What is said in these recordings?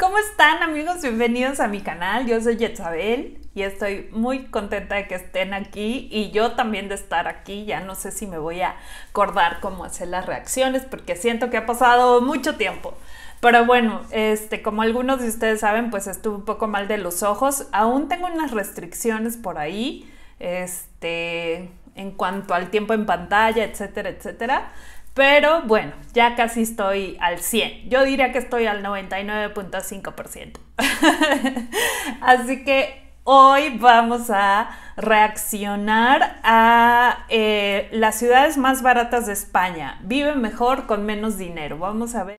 ¿Cómo están amigos? Bienvenidos a mi canal. Yo soy Yetzabel y estoy muy contenta de que estén aquí y yo también de estar aquí. Ya no sé si me voy a acordar cómo hacer las reacciones porque siento que ha pasado mucho tiempo. Pero bueno, este, como algunos de ustedes saben, pues estuve un poco mal de los ojos. Aún tengo unas restricciones por ahí, este, en cuanto al tiempo en pantalla, etcétera, etcétera. Pero bueno, ya casi estoy al 100. Yo diría que estoy al 99.5%. Así que hoy vamos a reaccionar a eh, las ciudades más baratas de España. Viven mejor con menos dinero. Vamos a ver.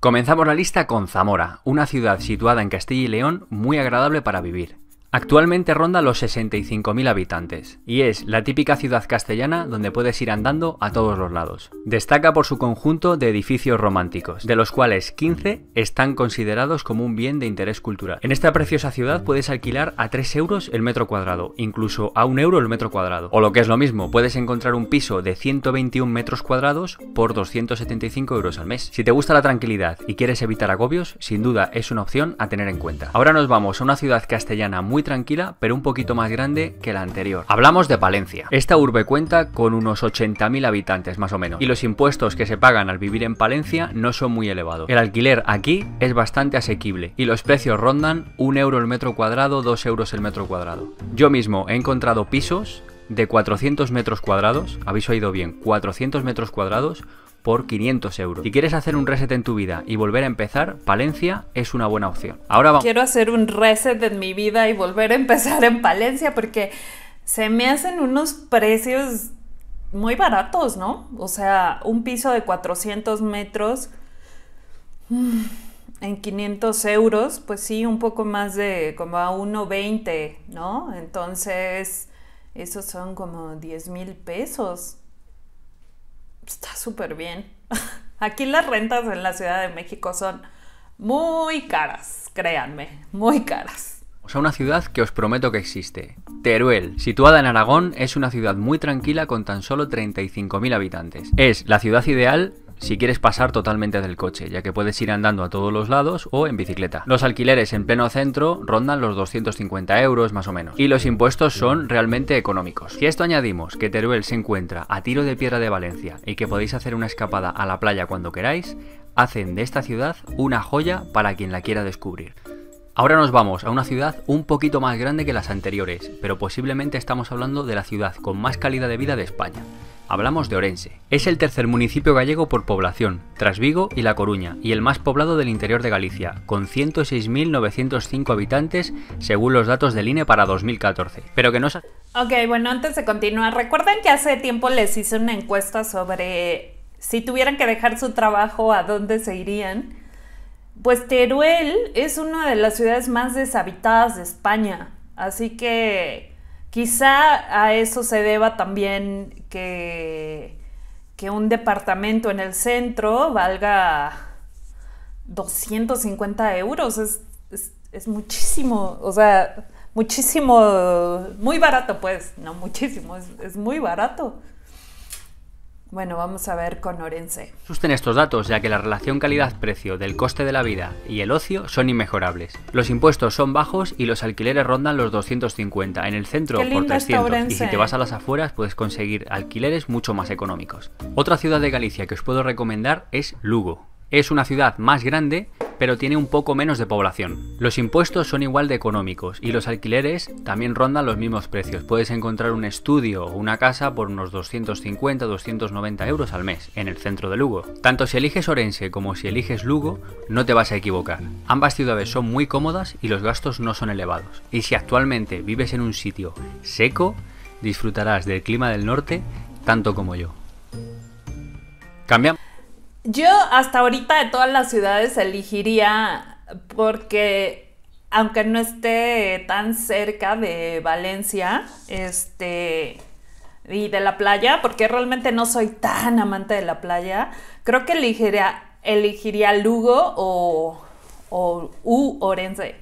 Comenzamos la lista con Zamora, una ciudad situada en Castilla y León muy agradable para vivir. Actualmente ronda los 65.000 habitantes y es la típica ciudad castellana donde puedes ir andando a todos los lados. Destaca por su conjunto de edificios románticos, de los cuales 15 están considerados como un bien de interés cultural. En esta preciosa ciudad puedes alquilar a 3 euros el metro cuadrado, incluso a 1 euro el metro cuadrado. O lo que es lo mismo, puedes encontrar un piso de 121 metros cuadrados por 275 euros al mes. Si te gusta la tranquilidad y quieres evitar agobios, sin duda es una opción a tener en cuenta. Ahora nos vamos a una ciudad castellana muy tranquila pero un poquito más grande que la anterior. Hablamos de Palencia. Esta urbe cuenta con unos 80.000 habitantes más o menos y los impuestos que se pagan al vivir en Palencia no son muy elevados. El alquiler aquí es bastante asequible y los precios rondan 1 euro el metro cuadrado, 2 euros el metro cuadrado. Yo mismo he encontrado pisos de 400 metros cuadrados, habéis oído bien, 400 metros cuadrados por 500 euros. Si quieres hacer un reset en tu vida y volver a empezar, Palencia es una buena opción. Ahora vamos. Quiero hacer un reset en mi vida y volver a empezar en Palencia porque se me hacen unos precios muy baratos, ¿no? O sea, un piso de 400 metros mm, en 500 euros, pues sí, un poco más de como a 1,20, ¿no? Entonces, esos son como 10 mil pesos está súper bien. Aquí las rentas en la Ciudad de México son muy caras, créanme, muy caras. O sea, una ciudad que os prometo que existe. Teruel, situada en Aragón, es una ciudad muy tranquila con tan solo 35.000 habitantes. Es la ciudad ideal si quieres pasar totalmente del coche, ya que puedes ir andando a todos los lados o en bicicleta. Los alquileres en pleno centro rondan los 250 euros más o menos, y los impuestos son realmente económicos. Si a esto añadimos que Teruel se encuentra a tiro de piedra de Valencia y que podéis hacer una escapada a la playa cuando queráis, hacen de esta ciudad una joya para quien la quiera descubrir. Ahora nos vamos a una ciudad un poquito más grande que las anteriores, pero posiblemente estamos hablando de la ciudad con más calidad de vida de España. Hablamos de Orense. Es el tercer municipio gallego por población, tras Vigo y La Coruña, y el más poblado del interior de Galicia, con 106.905 habitantes según los datos del INE para 2014. Pero que no Ok, bueno, antes de continuar, recuerden que hace tiempo les hice una encuesta sobre si tuvieran que dejar su trabajo, ¿a dónde se irían? Pues Teruel es una de las ciudades más deshabitadas de España, así que quizá a eso se deba también que, un departamento en el centro valga 250 euros, es, muchísimo, o sea, muchísimo, muy barato pues, no muchísimo, es muy barato. Bueno, vamos a ver con Orense. Susten estos datos, ya que la relación calidad-precio del coste de la vida y el ocio son inmejorables. Los impuestos son bajos y los alquileres rondan los 250, en el centro por 300, y si te vas a las afueras puedes conseguir alquileres mucho más económicos. Otra ciudad de Galicia que os puedo recomendar es Lugo. Es una ciudad más grande pero tiene un poco menos de población. Los impuestos son igual de económicos y los alquileres también rondan los mismos precios. Puedes encontrar un estudio o una casa por unos 250-290 euros al mes en el centro de Lugo. Tanto si eliges Orense como si eliges Lugo, no te vas a equivocar. Ambas ciudades son muy cómodas y los gastos no son elevados. Y si actualmente vives en un sitio seco, disfrutarás del clima del norte tanto como yo. Cambiamos. Yo hasta ahorita de todas las ciudades elegiría porque aunque no esté tan cerca de Valencia, este y de la playa, porque realmente no soy tan amante de la playa, creo que elegiría, elegiría Lugo o, U Orense,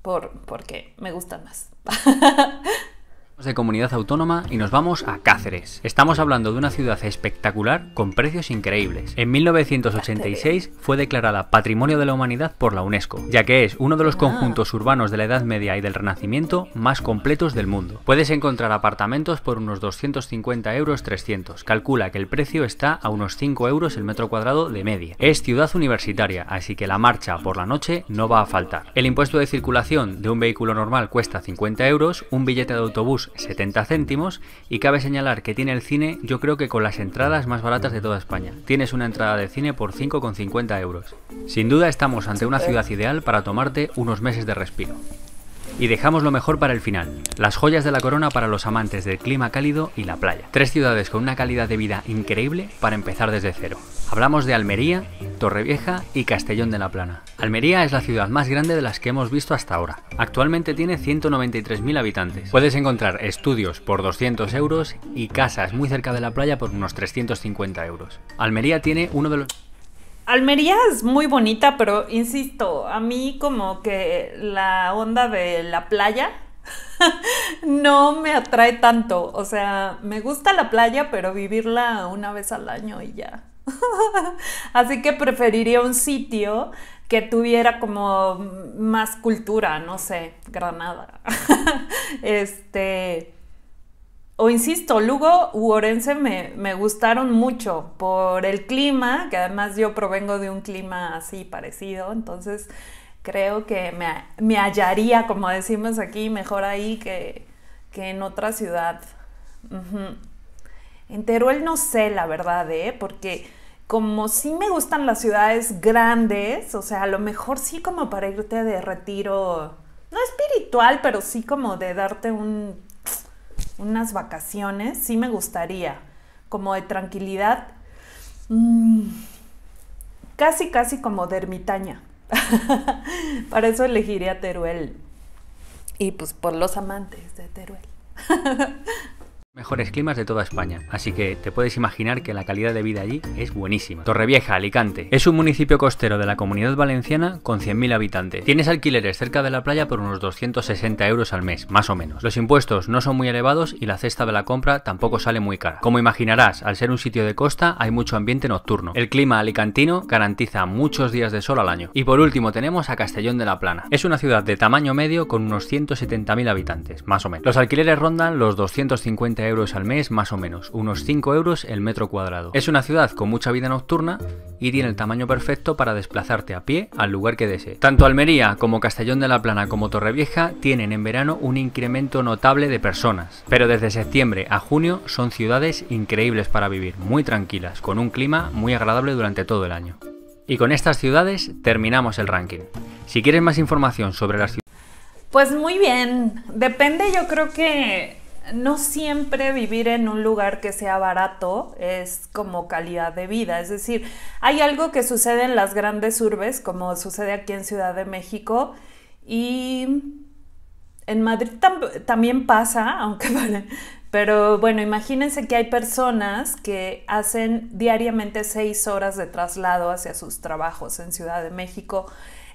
por, porque me gustan más. de comunidad autónoma y nos vamos a Cáceres. Estamos hablando de una ciudad espectacular con precios increíbles. En 1986 fue declarada Patrimonio de la Humanidad por la UNESCO, ya que es uno de los ah. conjuntos urbanos de la Edad Media y del Renacimiento más completos del mundo. Puedes encontrar apartamentos por unos 250 euros 300. Calcula que el precio está a unos 5 euros el metro cuadrado de media. Es ciudad universitaria, así que la marcha por la noche no va a faltar. El impuesto de circulación de un vehículo normal cuesta 50 euros, un billete de autobús 70 céntimos y cabe señalar que tiene el cine yo creo que con las entradas más baratas de toda España. Tienes una entrada de cine por 5,50 euros. Sin duda estamos ante una ciudad ideal para tomarte unos meses de respiro. Y dejamos lo mejor para el final, las joyas de la corona para los amantes del clima cálido y la playa. Tres ciudades con una calidad de vida increíble para empezar desde cero. Hablamos de Almería, Torrevieja y Castellón de la Plana. Almería es la ciudad más grande de las que hemos visto hasta ahora. Actualmente tiene 193.000 habitantes. Puedes encontrar estudios por 200 euros y casas muy cerca de la playa por unos 350 euros. Almería tiene uno de los... Almería es muy bonita, pero insisto, a mí como que la onda de la playa no me atrae tanto. O sea, me gusta la playa, pero vivirla una vez al año y ya. Así que preferiría un sitio que tuviera como más cultura, no sé, Granada. este. O insisto, Lugo u Orense me, gustaron mucho por el clima, que además yo provengo de un clima así parecido, entonces creo que me, hallaría, como decimos aquí, mejor ahí que, que en otra ciudad. En Teruel no sé la verdad, ¿eh? Porque como sí me gustan las ciudades grandes, o sea, a lo mejor sí como para irte de retiro, no espiritual, pero sí como de darte un, unas vacaciones, sí me gustaría, como de tranquilidad, mm, casi, casi como de ermitaña. para eso elegiría Teruel. Y pues por los amantes de Teruel. mejores climas de toda España, así que te puedes imaginar que la calidad de vida allí es buenísima. Torrevieja, Alicante, es un municipio costero de la comunidad valenciana con 100.000 habitantes. Tienes alquileres cerca de la playa por unos 260 euros al mes, más o menos. Los impuestos no son muy elevados y la cesta de la compra tampoco sale muy cara. Como imaginarás, al ser un sitio de costa hay mucho ambiente nocturno. El clima alicantino garantiza muchos días de sol al año. Y por último tenemos a Castellón de la Plana. Es una ciudad de tamaño medio con unos 170.000 habitantes, más o menos. Los alquileres rondan los 250 euros euros al mes más o menos, unos 5 euros el metro cuadrado. Es una ciudad con mucha vida nocturna y tiene el tamaño perfecto para desplazarte a pie al lugar que desees Tanto Almería como Castellón de la Plana como Torrevieja tienen en verano un incremento notable de personas, pero desde septiembre a junio son ciudades increíbles para vivir, muy tranquilas, con un clima muy agradable durante todo el año. Y con estas ciudades terminamos el ranking. Si quieres más información sobre las ciudades... Pues muy bien, depende yo creo que no siempre vivir en un lugar que sea barato es como calidad de vida. Es decir, hay algo que sucede en las grandes urbes, como sucede aquí en Ciudad de México, y en Madrid también pasa, aunque vale. Pero bueno, imagínense que hay personas que hacen diariamente seis horas de traslado hacia sus trabajos en Ciudad de México.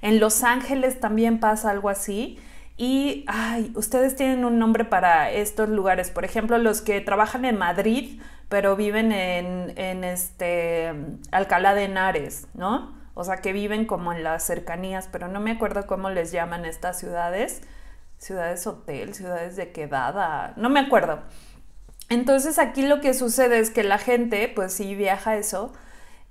En Los Ángeles también pasa algo así. Y, ay, ustedes tienen un nombre para estos lugares. Por ejemplo, los que trabajan en Madrid, pero viven en, este, Alcalá de Henares, ¿no? O sea, que viven como en las cercanías, pero no me acuerdo cómo les llaman estas ciudades. Ciudades hotel, ciudades de quedada, no me acuerdo. Entonces aquí lo que sucede es que la gente, pues sí viaja eso,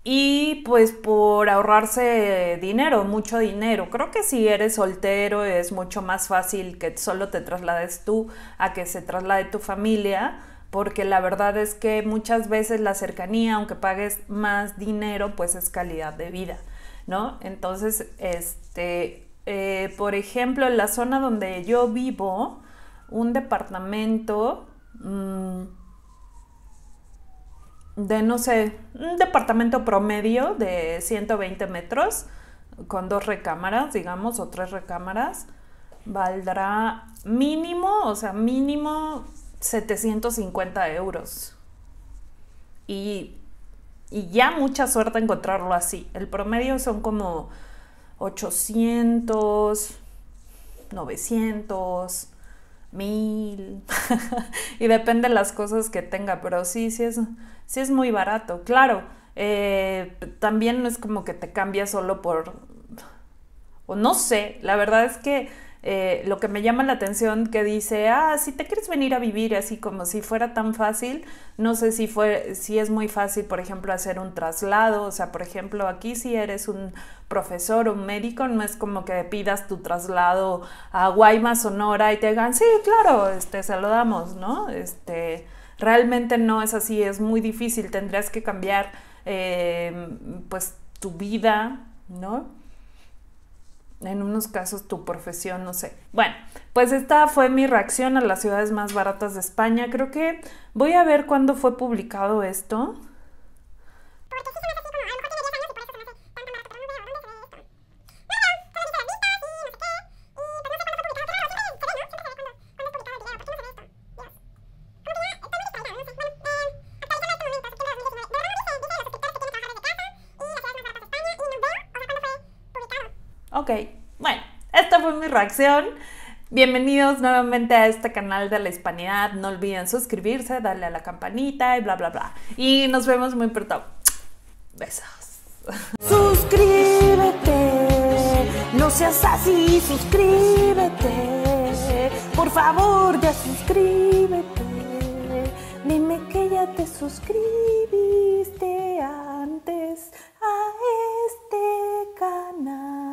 y pues por ahorrarse dinero, mucho dinero. Creo que si eres soltero es mucho más fácil que solo te traslades tú a que se traslade tu familia, porque la verdad es que muchas veces la cercanía, aunque pagues más dinero, pues es calidad de vida, ¿no? Entonces, este, eh, por ejemplo, en la zona donde yo vivo, un departamento... Mm, de, no sé, un departamento promedio de 120 metros con dos recámaras, digamos, o tres recámaras, valdrá mínimo, o sea, mínimo 750 euros. Y, y ya mucha suerte encontrarlo así. El promedio son como 800, 900 mil y depende de las cosas que tenga pero sí sí es sí es muy barato, claro. Eh, también no es como que te cambia solo por... o no sé, la verdad es que eh, lo que me llama la atención que dice, ah, si te quieres venir a vivir así como si fuera tan fácil, no sé si, fue, si es muy fácil, por ejemplo, hacer un traslado, o sea, por ejemplo, aquí si eres un profesor o un médico, no es como que pidas tu traslado a Guaymas, Sonora y te digan, sí, claro, este, saludamos, ¿no? Este, Realmente no es así, es muy difícil, tendrías que cambiar em, pues tu vida, ¿no? En unos casos tu profesión, no sé. Bueno, pues esta fue mi reacción a las ciudades más baratas de España. Creo que voy a ver cuándo fue publicado esto. ok, bueno, esta fue mi reacción. Bienvenidos nuevamente a este canal de la hispanidad. No olviden suscribirse, darle a la campanita y bla, bla, bla. Y nos vemos muy pronto. Besos. Suscríbete, no seas así, suscríbete. Por favor, ya suscríbete. Dime que ya te suscribiste antes a este canal.